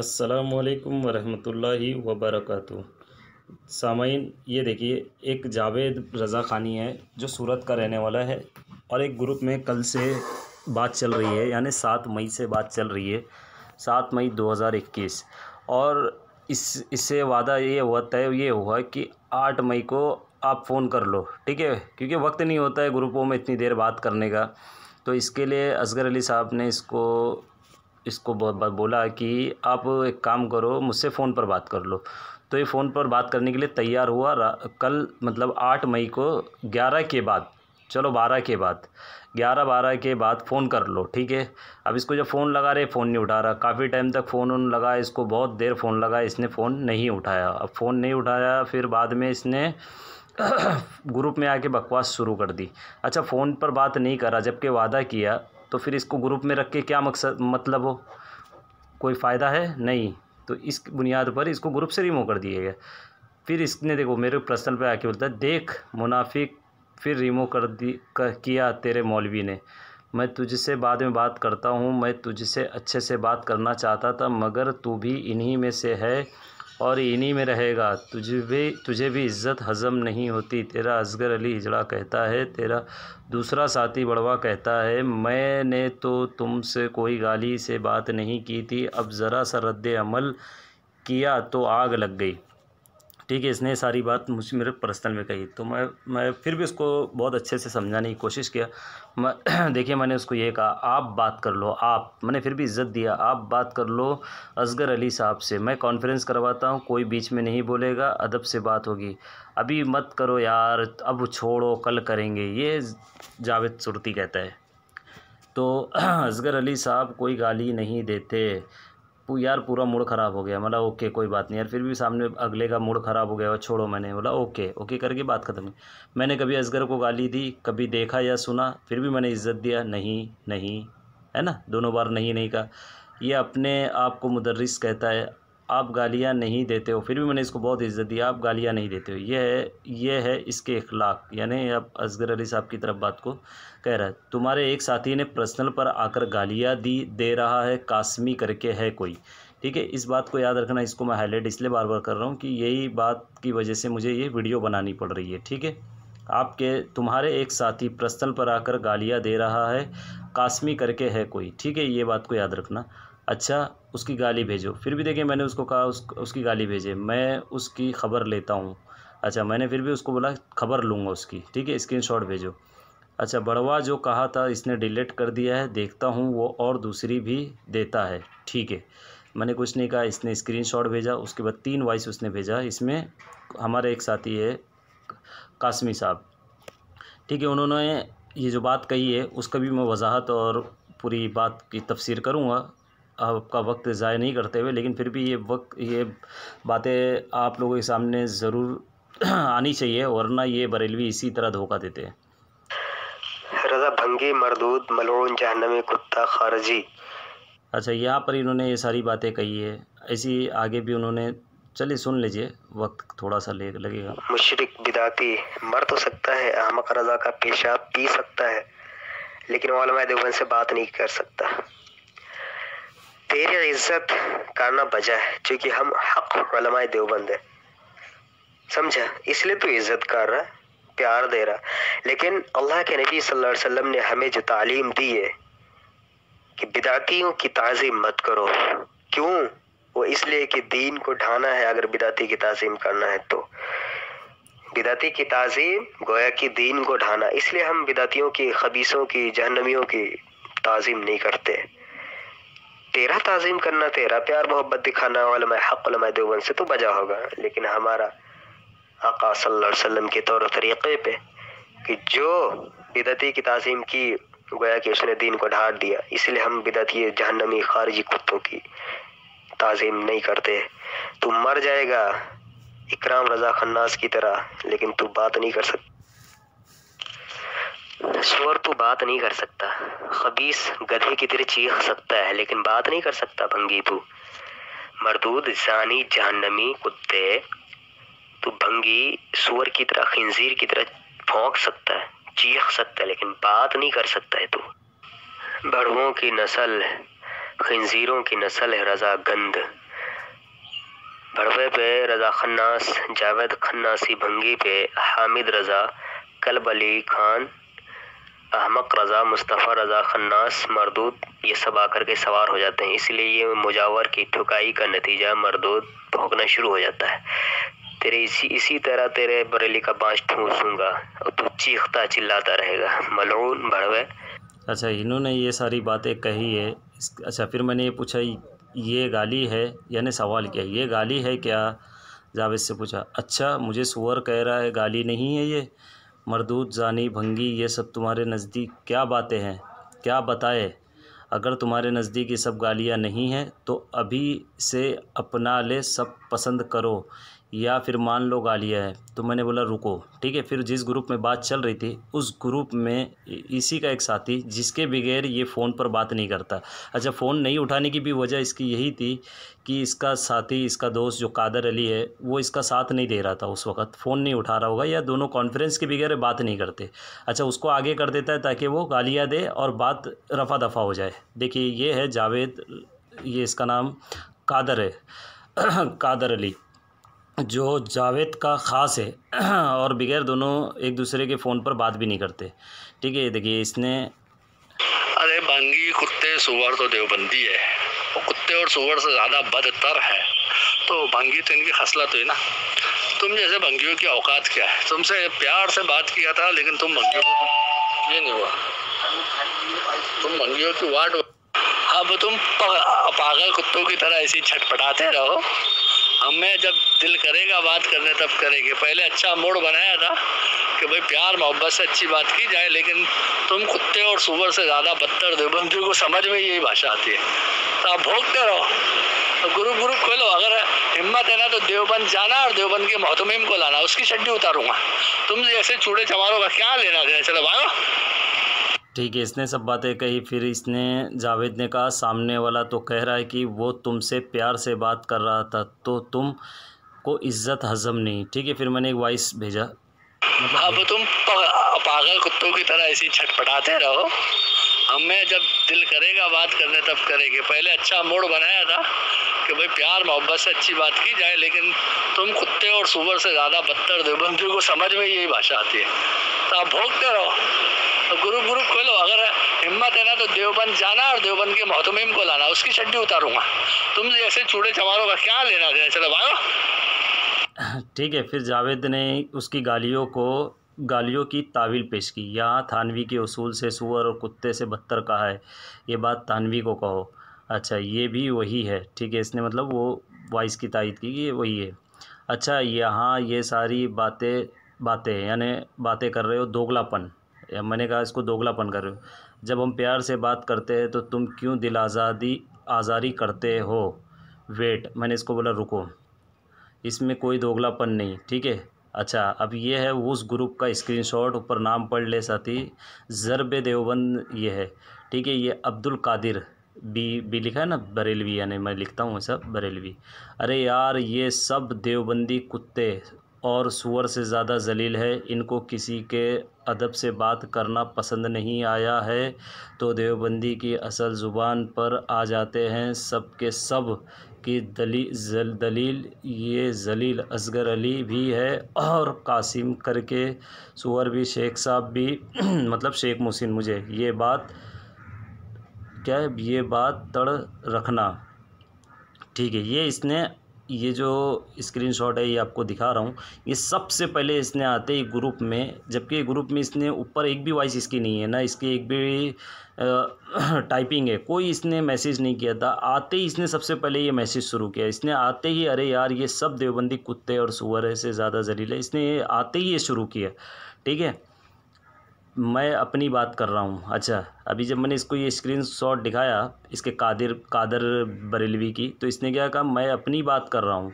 असलकम वरहि वबरकत सामीन ये देखिए एक जावेद रज़ा खानी है जो सूरत का रहने वाला है और एक ग्रुप में कल से बात चल रही है यानी सात मई से बात चल रही है सात मई 2021 और इस इससे वादा ये हुआ तय ये हुआ कि आठ मई को आप फ़ोन कर लो ठीक है क्योंकि वक्त नहीं होता है ग्रुपों में इतनी देर बात करने का तो इसके लिए असगर अली साहब ने इसको इसको बहुत बोला कि आप एक काम करो मुझसे फ़ोन पर बात कर लो तो ये फ़ोन पर बात करने के लिए तैयार हुआ कल मतलब आठ मई को ग्यारह के बाद चलो बारह के बाद ग्यारह बारह के बाद फ़ोन कर लो ठीक है अब इसको जब फ़ोन लगा रहे फ़ोन नहीं उठा रहा काफ़ी टाइम तक फ़ोन उन लगा इसको बहुत देर फ़ोन लगा इसने फ़ोन नहीं उठाया अब फ़ोन नहीं उठाया फिर बाद में इसने ग्रुप में आके बकवास शुरू कर दी अच्छा फ़ोन पर बात नहीं करा जबकि वादा किया तो फिर इसको ग्रुप में रख के क्या मकसद मतलब हो कोई फ़ायदा है नहीं तो इस बुनियाद पर इसको ग्रुप से रिमूव कर दिया गया फिर इसने देखो मेरे पर्सनल पे आके बोलता है देख मुनाफिक फिर रिमूव कर दी कर, किया तेरे मौलवी ने मैं तुझसे बाद में बात करता हूँ मैं तुझसे अच्छे से बात करना चाहता था मगर तू भी इन्हीं में से है और इन्हीं में रहेगा तुझे भी तुझे भी इज्जत हजम नहीं होती तेरा असगर अली हिजड़ा कहता है तेरा दूसरा साथी बड़वा कहता है मैंने तो तुमसे कोई गाली से बात नहीं की थी अब ज़रा सा रद्द अमल किया तो आग लग गई ठीक है इसने सारी बात मुझे मेरे पर्सनल में कही तो मैं मैं फिर भी उसको बहुत अच्छे से समझाने की कोशिश किया मैं देखिए मैंने उसको ये कहा आप बात कर लो आप मैंने फिर भी इज़्ज़त दिया आप बात कर लो असगर अली साहब से मैं कॉन्फ्रेंस करवाता हूँ कोई बीच में नहीं बोलेगा अदब से बात होगी अभी मत करो यार अब छोड़ो कल करेंगे ये जावेद सुरती कहता है तो असगर अली साहब कोई गाली नहीं देते यार पूरा मूड ख़राब हो गया मतलब ओके कोई बात नहीं यार फिर भी सामने अगले का मूड ख़राब हो गया छोड़ो मैंने बोला मतलब ओके ओके करके बात ख़त्म मैंने कभी असगर को गाली दी कभी देखा या सुना फिर भी मैंने इज़्ज़त दिया नहीं नहीं है ना दोनों बार नहीं नहीं कहा यह अपने आप को मुदरस कहता है आप गालियाँ नहीं देते हो फिर भी मैंने इसको बहुत इज्जत दी आप गालियाँ नहीं देते हो ये है ये है इसके अखलाक यानी आप असगर अली साहब की तरफ बात को कह रहा है तुम्हारे एक साथी ने पर्सनल पर आकर गालियाँ दी दे रहा है कासमी करके है कोई ठीक है इस बात को याद रखना इसको मैं हाईलाइट इसलिए बार बार कर रहा हूँ कि यही बात की वजह से मुझे ये वीडियो बनानी पड़ रही है ठीक है आपके तुम्हारे एक साथी पर्सनल पर आकर गालियाँ दे रहा है कासमी करके है कोई ठीक है ये बात को याद रखना अच्छा उसकी गाली भेजो फिर भी देखिए मैंने उसको कहा उस, उसकी गाली भेजे मैं उसकी ख़बर लेता हूँ अच्छा मैंने फिर भी उसको बोला खबर लूँगा उसकी ठीक है स्क्रीन भेजो अच्छा बड़वा जो कहा था इसने डिलीट कर दिया है देखता हूँ वो और दूसरी भी देता है ठीक है मैंने कुछ नहीं कहा इसने स्क्रीनशॉट भेजा उसके बाद तीन वॉइस उसने भेजा इसमें हमारे एक साथी है कासमी साहब ठीक है उन्होंने ये जो बात कही है उसका भी मैं वजाहत और पूरी बात की तफसीर करूँगा आपका वक्त ज़ाय नहीं करते हुए लेकिन फिर भी ये वक्त ये बातें आप लोगों के सामने ज़रूर आनी चाहिए वरना ये बरेलवी इसी तरह धोखा देते हैं रजा भंगी मरदूद मलोन जहनमी कुत्ता खारजी अच्छा यहाँ पर इन्होंने ये सारी बातें कही है ऐसी आगे भी उन्होंने चलिए सुन लीजिए वक्त थोड़ा सा ले लगेगा मुशरक बिदाती मर तो सकता है अहमक रजा का पेशाब पी सकता है लेकिन वालमा देवबंद से बात नहीं कर सकता तेरी इज्जत करना बजा है क्योंकि हम हक वलमाए देवबंद है समझा इसलिए तू इज्जत कर रहा है प्यार दे रहा लेकिन अल्लाह के नबी सल्लल्लाहु अलैहि वसल्लम ने हमें जो तालीम दी है कि बिदातियों की ताज़ीम मत करो क्यों वो इसलिए कि दीन को ढाना है अगर बिदाती की ताज़ीम करना है तो बिदाती की ताज़ीम गोया की दीन को ढाना इसलिए हम बिदातियों की खबीसों की जहनमियों की ताज़ीम नहीं करते तेरा तज़ीम करना तेरा प्यार मोहब्बत दिखाना वाल मैं मैं देवन से तो बजा होगा लेकिन हमारा आका सल्लल्लाहु अलैहि वसल्लम के तौर तरीक़े पे कि जो बिदती की तज़ीम की गया कि उसने दीन को ढाट दिया इसलिए हम बिदती जहनमी खारजी कुत्तों की तज़ीम नहीं करते तू मर जाएगा इकराम रजा खन्नास की तरह लेकिन तू बात नहीं कर सकता और तो बात नहीं कर सकता खबीस गधे की तरह चीख सकता है लेकिन बात नहीं कर सकता भंगी तू मरदूद जानी जहनमी कुत्ते तो भंगी सुअर की तरह खंजीर की तरह फोंक सकता है चीख सकता है लेकिन बात नहीं कर सकता है तू बड़ुओं की नस्ल खंजीरों की नस्ल है रजा गंद भड़वे पे रजा खन्नास जावेद खन्नासी भंगी पे हामिद रजा कलब अली खान अहमक रज़ा मुस्तफ़ा रज़ा खन्नास मरदूद ये सब आकर के सवार हो जाते हैं इसलिए ये मुजावर की ठुकाई का नतीजा मरदूद भोगना शुरू हो जाता है तेरे इसी इसी तरह तेरे बरेली का बाँच ठूसूँगा और तू चीखता चिल्लाता रहेगा मलून भड़वे अच्छा इन्होंने ये सारी बातें कही है अच्छा फिर मैंने ये पूछा ये गाली है यानी सवाल किया ये गाली है क्या जावेद से पूछा अच्छा मुझे सुअर कह रहा है गाली नहीं है ये मरदूत जानी भंगी ये सब तुम्हारे नज़दीक क्या बातें हैं क्या बताए अगर तुम्हारे नज़दीक ये सब गालियाँ नहीं हैं तो अभी से अपना ले सब पसंद करो या फिर मान लो गालिया है तो मैंने बोला रुको ठीक है फिर जिस ग्रुप में बात चल रही थी उस ग्रुप में इसी का एक साथी जिसके बगैर ये फ़ोन पर बात नहीं करता अच्छा फ़ोन नहीं उठाने की भी वजह इसकी यही थी कि इसका साथी इसका दोस्त जो कादर अली है वो इसका साथ नहीं दे रहा था उस वक्त फ़ोन नहीं उठा रहा होगा या दोनों कॉन्फ्रेंस के बगैर बात नहीं करते अच्छा उसको आगे कर देता है ताकि वो गालियाँ दे और बात रफा दफा हो जाए देखिए ये है जावेद ये इसका नाम कादर है कादर अली जो जावेद का ख़ास है और बगैर दोनों एक दूसरे के फ़ोन पर बात भी नहीं करते ठीक है देखिए इसने अरे बंगी कुत्ते सुअर तो देवबंदी है और कुत्ते और सुअर से ज़्यादा बदतर है तो भंगी तो इनकी खसलत हुई ना तुम जैसे भंगियों की औकात क्या है तुमसे प्यार से बात किया था लेकिन तुम भंगियों को ये नहीं हुआ तुम भंगियों की वाट अब तुम पागल कुत्तों की तरह ऐसी छटपटाते रहो हमें जब दिल करेगा बात करने तब करेंगे पहले अच्छा मोड़ बनाया था कि भाई प्यार मोहब्बत से अच्छी बात की जाए लेकिन तुम कुत्ते और सुबह से ज़्यादा बदतर देवबंदी को समझ में यही भाषा आती है तो आप भोगते रहो तो गुरु गुरु खोलो अगर हिम्मत है ना तो देवबंद जाना और देवबंद के मोहतमिम को लाना उसकी चड्डी उतारूंगा तुम जैसे चूड़े चमारों का क्या लेना देना चलो भाई ठीक है इसने सब बातें कही फिर इसने जावेद ने कहा सामने वाला तो कह रहा है कि वो तुमसे प्यार से बात कर रहा था तो तुम को इज्जत हजम नहीं ठीक है फिर मैंने एक वॉइस भेजा मतलब अब तुम पागल कुत्तों की तरह ऐसी छटपटाते रहो हमें जब दिल करेगा बात करने तब करेंगे पहले अच्छा मोड़ बनाया था कि भाई प्यार मोहब्बत से अच्छी बात की जाए लेकिन तुम कुत्ते और सुबह से ज़्यादा बदतर देवबंदी को समझ में यही भाषा आती है तो आप भोगते रहो तो ग्रुप ग्रुप खोलो अगर हिम्मत है ना तो देवबंद जाना और देवबंद के मोहतमीम को लाना उसकी चड्डी उतारूंगा तुम जैसे चूड़े चमारों का क्या लेना देना चलो भाई ठीक है फिर जावेद ने उसकी गालियों को गालियों की तावील पेश की यहाँ थानवी के उसूल से सुअर और कुत्ते से बदतर कहा है ये बात थानवी को कहो अच्छा ये भी वही है ठीक है इसने मतलब वो वॉइस की तायद की ये वही है अच्छा यहाँ ये सारी बातें बातें यानी बातें कर रहे हो दोगलापन या मैंने कहा इसको दोगलापन कर रहे हो जब हम प्यार से बात करते हैं तो तुम क्यों दिल आज़ादी आज़ारी करते हो वेट मैंने इसको बोला रुको इसमें कोई दोगलापन नहीं ठीक है अच्छा अब ये है उस ग्रुप का स्क्रीनशॉट ऊपर नाम पढ़ ले साथी ज़रब देवबंद ये है ठीक है ये अब्दुल कादिर बी बी लिखा है ना बरेलवी यानी मैं लिखता हूँ सब बरेलवी अरे यार ये सब देवबंदी कुत्ते और सुअर से ज़्यादा जलील है इनको किसी के अदब से बात करना पसंद नहीं आया है तो देवबंदी की असल ज़ुबान पर आ जाते हैं सब के सब की दली जल दलील ये जलील असगर अली भी है और कासिम करके सुअर भी शेख साहब भी मतलब शेख मोहसिन मुझे ये बात क्या ये बात तड़ रखना ठीक है ये इसने ये जो स्क्रीनशॉट है ये आपको दिखा रहा हूँ ये सबसे पहले इसने आते ही ग्रुप में जबकि ग्रुप में इसने ऊपर एक भी वॉइस इसकी नहीं है ना इसकी एक भी टाइपिंग है कोई इसने मैसेज नहीं किया था आते ही इसने सबसे पहले ये मैसेज शुरू किया इसने आते ही अरे यार ये सब देवबंदी कुत्ते और सुअर से ज़्यादा जहरीला इसने आते ही ये शुरू किया ठीक है मैं अपनी बात कर रहा हूँ अच्छा अभी जब मैंने इसको ये स्क्रीन शॉट दिखाया इसके कादिर कादर बरेलवी की तो इसने क्या कहा मैं अपनी बात कर रहा हूँ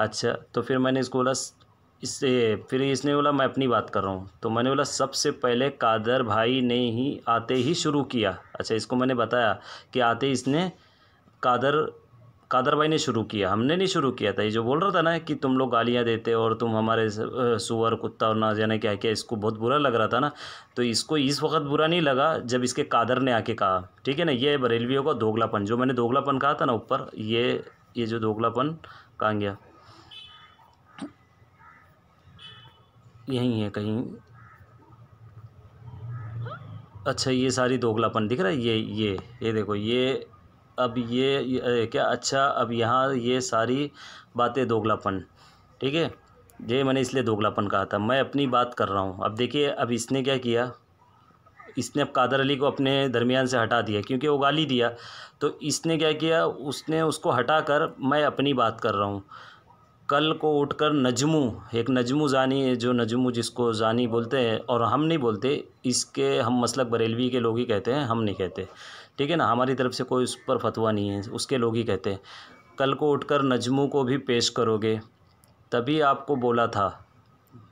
अच्छा तो फिर मैंने इसको बोला इससे फिर इसने बोला मैं अपनी बात कर रहा हूँ तो मैंने बोला सबसे पहले कादर भाई ने ही आते ही शुरू किया अच्छा इसको मैंने बताया कि आते इसने कादर कादर भाई ने शुरू किया हमने नहीं शुरू किया था ये जो बोल रहा था ना कि तुम लोग गालियाँ देते और तुम हमारे सुअर कुत्ता और ना जाने क्या क्या इसको बहुत बुरा लग रहा था ना तो इसको इस वक्त बुरा नहीं लगा जब इसके कादर ने आके कहा ठीक है ना ये बरेलवियों का दोगलापन जो मैंने दोगलापन कहा था ना ऊपर ये ये जो दोगलापन कहा गया यहीं है कहीं अच्छा ये सारी दोगलापन दिख रहा है ये ये ये देखो ये अब ये, ये क्या अच्छा अब यहाँ ये सारी बातें दोगलापन ठीक है ये मैंने इसलिए दोगलापन कहा था मैं अपनी बात कर रहा हूँ अब देखिए अब इसने क्या किया इसने अब कादर अली को अपने दरमियान से हटा दिया क्योंकि वो गाली दिया तो इसने क्या किया उसने उसको हटा कर मैं अपनी बात कर रहा हूँ कल को उठकर नजमू एक नजमू जानी है जो नजमू जिसको जानी बोलते हैं और हम नहीं बोलते इसके हम मसलक बरेलवी के लोग ही कहते हैं हम नहीं कहते ठीक है ना हमारी तरफ से कोई उस पर फतवा नहीं है उसके लोग ही कहते हैं कल को उठकर नजमों को भी पेश करोगे तभी आपको बोला था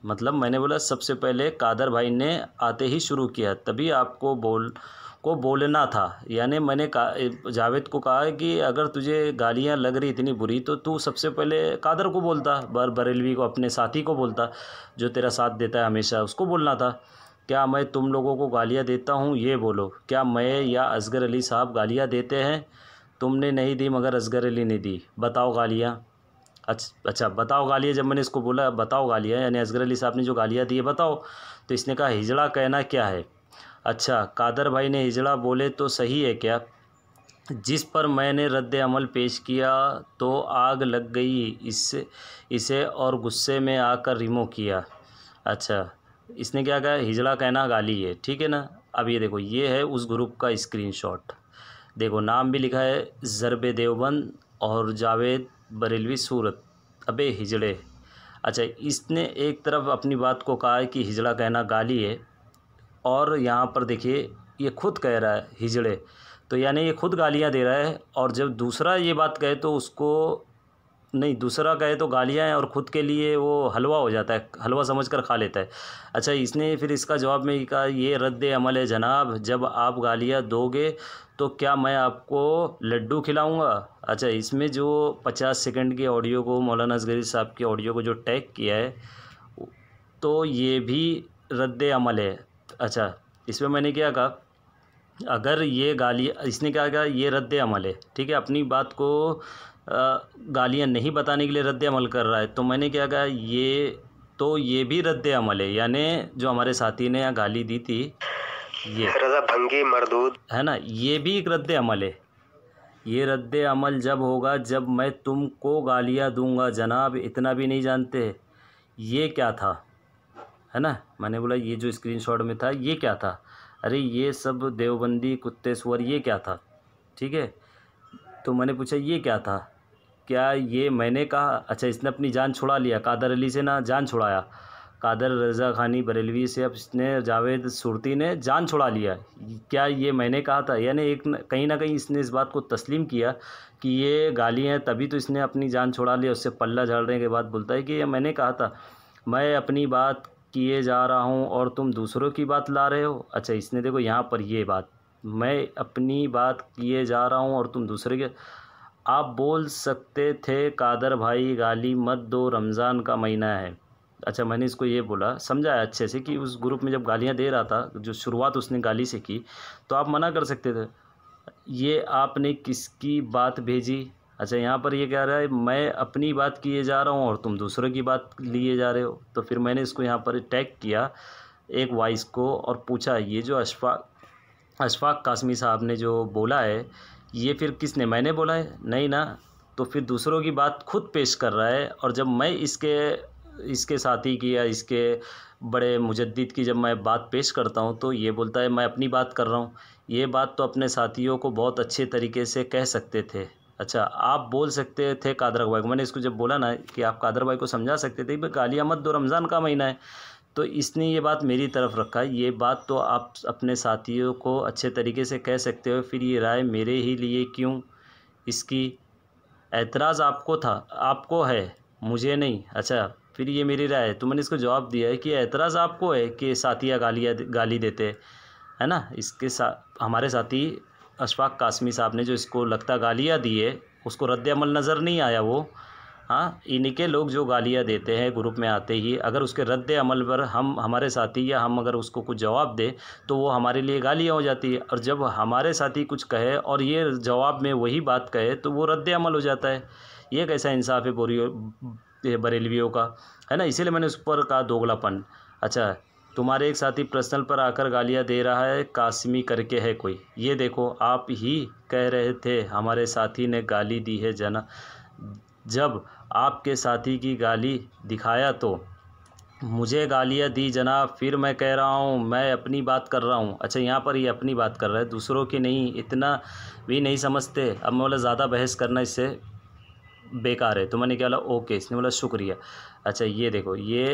मतलब मैंने बोला सबसे पहले कादर भाई ने आते ही शुरू किया तभी आपको बोल को बोलना था यानी मैंने कहा जावेद को कहा कि अगर तुझे गालियाँ लग रही इतनी बुरी तो तू सबसे पहले कादर को बोलता बर बरेलवी को अपने साथी को बोलता जो तेरा साथ देता है हमेशा उसको बोलना था क्या मैं तुम लोगों को गालियाँ देता हूँ ये बोलो क्या मैं या असगर अली साहब गालियाँ देते हैं तुमने नहीं दी मगर असगर अली ने दी बताओ गालियाँ अच्छा अच्छा बताओ गालियाँ जब मैंने इसको बोला बताओ गालियाँ यानी असगर अली साहब ने जो गालियाँ दी है बताओ तो इसने कहा हिजड़ा कहना क्या है अच्छा कादर भाई ने हिजड़ा बोले तो सही है क्या जिस पर मैंने रद्द अमल पेश किया तो आग लग गई इससे इसे और गुस्से में आकर रिमो किया अच्छा इसने क्या कहा हिजड़ा कहना गाली है ठीक है ना अब ये देखो ये है उस ग्रुप का स्क्रीनशॉट देखो नाम भी लिखा है ज़रब देवबंद और जावेद बरेलवी सूरत अबे हिजड़े अच्छा इसने एक तरफ अपनी बात को कहा है कि हिजड़ा कहना गाली है और यहाँ पर देखिए ये खुद कह रहा है हिजड़े तो यानी ये खुद गालियाँ दे रहा है और जब दूसरा ये बात कहे तो उसको नहीं दूसरा कहे तो गालियाँ हैं और ख़ुद के लिए वो हलवा हो जाता है हलवा समझ कर खा लेता है अच्छा इसने फिर इसका जवाब में कहा ये रद्द अमल है जनाब जब आप गालियाँ दोगे तो क्या मैं आपको लड्डू खिलाऊंगा अच्छा इसमें जो पचास सेकंड की ऑडियो को मौलाना असगरी साहब के ऑडियो को जो टैग किया है तो ये भी रद्द अमल है अच्छा इसमें मैंने क्या कहा अगर ये गाली इसने क्या कहा ये रद्द अमल है ठीक है अपनी बात को गालियाँ नहीं बताने के लिए रद्द अमल कर रहा है तो मैंने क्या कहा ये तो ये भी रद्द अमल है यानी जो हमारे साथी ने यहाँ गाली दी थी ये रजा भंगी मरदूद है ना ये भी एक रद्द अमल है ये रद्द अमल जब होगा जब मैं तुमको गालियाँ दूंगा जनाब इतना भी नहीं जानते ये क्या था है ना मैंने बोला ये जो स्क्रीनशॉट में था ये क्या था अरे ये सब देवबंदी कुत्ते स्वर ये क्या था ठीक है तो मैंने पूछा ये क्या था क्या ये मैंने कहा अच्छा इसने अपनी जान छुड़ा लिया कादर अली से ना जान छुड़ाया कादर रजा खानी बरेलवी से अब इसने जावेद सुरती ने जान छुड़ा लिया क्या ये मैंने कहा था यानी एक न, कहीं ना कहीं इसने इस बात को तस्लीम किया कि ये गाली हैं तभी तो इसने अपनी जान छुड़ा लिया उससे पल्ला झाड़ने के बाद बोलता है कि ये मैंने कहा था मैं अपनी बात किए जा रहा हूँ और तुम दूसरों की बात ला रहे हो अच्छा इसने देखो यहाँ पर ये बात मैं अपनी बात किए जा रहा हूँ और तुम दूसरे के आप बोल सकते थे कादर भाई गाली मत दो रमज़ान का महीना है अच्छा मैंने इसको ये बोला समझाया अच्छे से कि उस ग्रुप में जब गालियाँ दे रहा था जो शुरुआत उसने गाली से की तो आप मना कर सकते थे ये आपने किसकी बात भेजी अच्छा यहाँ पर ये कह रहा है मैं अपनी बात किए जा रहा हूँ और तुम दूसरों की बात लिए जा रहे हो तो फिर मैंने इसको यहाँ पर टैग किया एक वॉइस को और पूछा ये जो अशफाक अशफाक कासमी साहब ने जो बोला है ये फिर किसने मैंने बोला है नहीं ना तो फिर दूसरों की बात खुद पेश कर रहा है और जब मैं इसके इसके साथी की या इसके बड़े मुजद की जब मैं बात पेश करता हूँ तो ये बोलता है मैं अपनी बात कर रहा हूँ ये बात तो अपने साथियों को बहुत अच्छे तरीके से कह सकते थे अच्छा आप बोल सकते थे कादर भाई को मैंने इसको जब बोला ना कि आप कादर भाई को समझा सकते थे भाई गालिया मत दो रमज़ान का महीना है तो इसने ये बात मेरी तरफ रखा ये बात तो आप अपने साथियों को अच्छे तरीके से कह सकते हो फिर ये राय मेरे ही लिए क्यों इसकी एतराज़ आपको था आपको है मुझे नहीं अच्छा फिर ये मेरी राय है तुमने इसको जवाब दिया है कि एतराज़ आपको है कि साथिया गालिया गाली देते है ना इसके साथ हमारे साथी अशफाक कासमी साहब ने जो इसको लगता गालियाँ दी है उसको रद्दमल नज़र नहीं आया वो हाँ इनके लोग जो गालियाँ देते हैं ग्रुप में आते ही अगर उसके रद्द अमल पर हम हमारे साथी या हम अगर उसको कुछ जवाब दें तो वो हमारे लिए गालियाँ हो जाती है और जब हमारे साथी कुछ कहे और ये जवाब में वही बात कहे तो वो रद्द अमल हो जाता है ये कैसा इंसाफ है बोरी बरेलवियों का है ना इसीलिए मैंने उस पर कहा दोगलापन अच्छा तुम्हारे एक साथी पर्सनल पर आकर गालियाँ दे रहा है कासमी करके है कोई ये देखो आप ही कह रहे थे हमारे साथी ने गाली दी है जना जब आपके साथी की गाली दिखाया तो मुझे गालियाँ दी जनाब फिर मैं कह रहा हूँ मैं अपनी बात कर रहा हूँ अच्छा यहाँ पर ये यह अपनी बात कर रहा है दूसरों की नहीं इतना भी नहीं समझते अब मैं बोला ज़्यादा बहस करना इससे बेकार है तो मैंने क्या बोला ओके इसने बोला शुक्रिया अच्छा ये देखो ये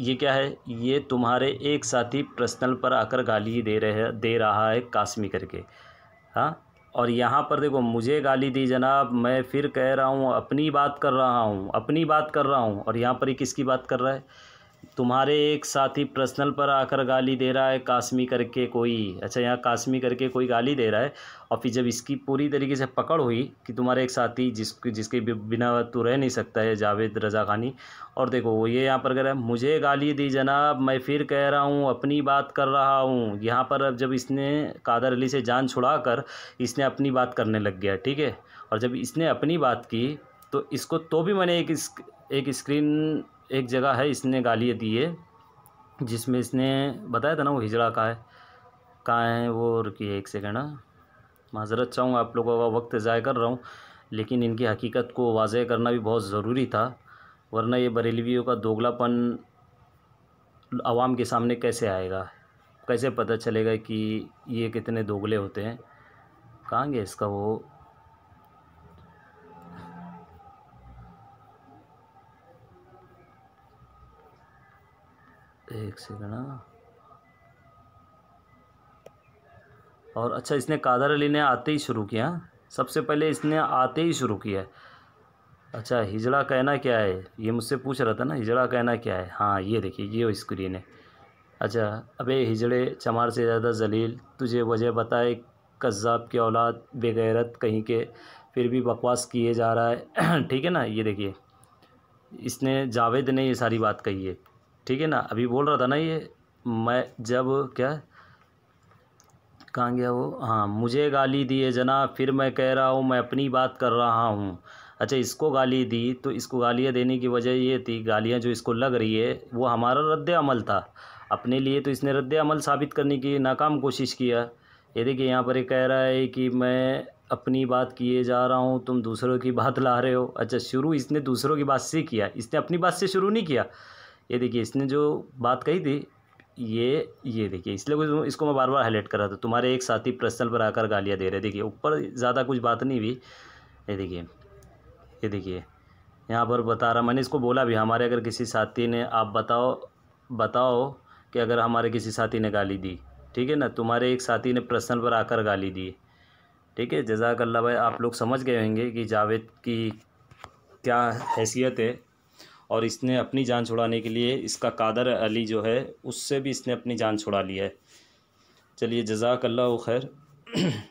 ये क्या है ये तुम्हारे एक साथी पर्सनल पर आकर गाली दे रहे दे रहा है कासमी करके हाँ और यहाँ पर देखो मुझे गाली दी जनाब मैं फिर कह रहा हूँ अपनी बात कर रहा हूँ अपनी बात कर रहा हूँ और यहाँ पर ही किसकी बात कर रहा है तुम्हारे एक साथी पर्सनल पर आकर गाली दे रहा है कासमी करके कोई अच्छा यहाँ कासमी करके कोई गाली दे रहा है और फिर जब इसकी पूरी तरीके से पकड़ हुई कि तुम्हारे एक साथी जिस जिसके बिना तो रह नहीं सकता है जावेद रज़ा खानी और देखो वो ये यहाँ पर कह रहा है मुझे गाली दी जनाब मैं फिर कह रहा हूँ अपनी बात कर रहा हूँ यहाँ पर अब जब इसने कादर अली से जान छुड़ा कर इसने अपनी बात करने लग गया ठीक है और जब इसने अपनी बात की तो इसको तो भी मैंने एक एक स्क्रीन एक जगह है इसने गालियाँ दी है जिसमें इसने बताया था ना वो हिजड़ा का है कहाँ है वो रुकी है एक सेकेंड हाँ माजरत चाहूँगा आप लोगों का वक्त ज़ाय कर रहा हूँ लेकिन इनकी हकीकत को वाजह करना भी बहुत ज़रूरी था वरना ये बरेलवियों का दोगलापन आवाम के सामने कैसे आएगा कैसे पता चलेगा कि ये कितने दोगले होते हैं कहाँ गया इसका वो एक सेकेंड और अच्छा इसने कादर अली ने आते ही शुरू किया सबसे पहले इसने आते ही शुरू किया अच्छा हिजड़ा कहना क्या है ये मुझसे पूछ रहा था ना हिजड़ा कहना क्या है हाँ ये देखिए ये स्क्रीन है अच्छा अबे हिजड़े चमार से ज़्यादा जलील तुझे वजह बताए कज़ाब की औलाद बेगैरत कहीं के फिर भी बकवास किए जा रहा है ठीक है ना ये देखिए इसने जावेद ने ये सारी बात कही है ठीक है ना अभी बोल रहा था ना ये मैं जब क्या कहाँ गया वो हाँ मुझे गाली दिए जना फिर मैं कह रहा हूँ मैं अपनी बात कर रहा हूँ अच्छा इसको गाली दी तो इसको गालियाँ देने की वजह ये थी गालियाँ जो इसको लग रही है वो हमारा रद्द अमल था अपने लिए तो इसने रद्द अमल साबित करने की नाकाम कोशिश किया ये देखिए यहाँ पर ये कह रहा है कि मैं अपनी बात किए जा रहा हूँ तुम दूसरों की बात ला रहे हो अच्छा शुरू इसने दूसरों की बात से किया इसने अपनी बात से शुरू नहीं किया ये देखिए इसने जो बात कही थी ये ये देखिए इसलिए कुछ इसको मैं बार बार हाईलाइट कर रहा था तुम्हारे एक साथी पर्सनल पर आकर गालियाँ दे रहे देखिए ऊपर ज़्यादा कुछ बात नहीं हुई ये देखिए ये देखिए यहाँ पर बता रहा मैंने इसको बोला भी हमारे अगर किसी साथी ने आप बताओ बताओ कि अगर हमारे किसी साथी ने गाली दी ठीक है ना तुम्हारे एक साथी ने पर्सनल पर आकर गाली दी ठीक है जजाकल्ला भाई आप लोग समझ गए होंगे कि जावेद की क्या हैसियत है और इसने अपनी जान छुड़ाने के लिए इसका कादर अली जो है उससे भी इसने अपनी जान छुड़ा ली है चलिए जजाकल्ला खैर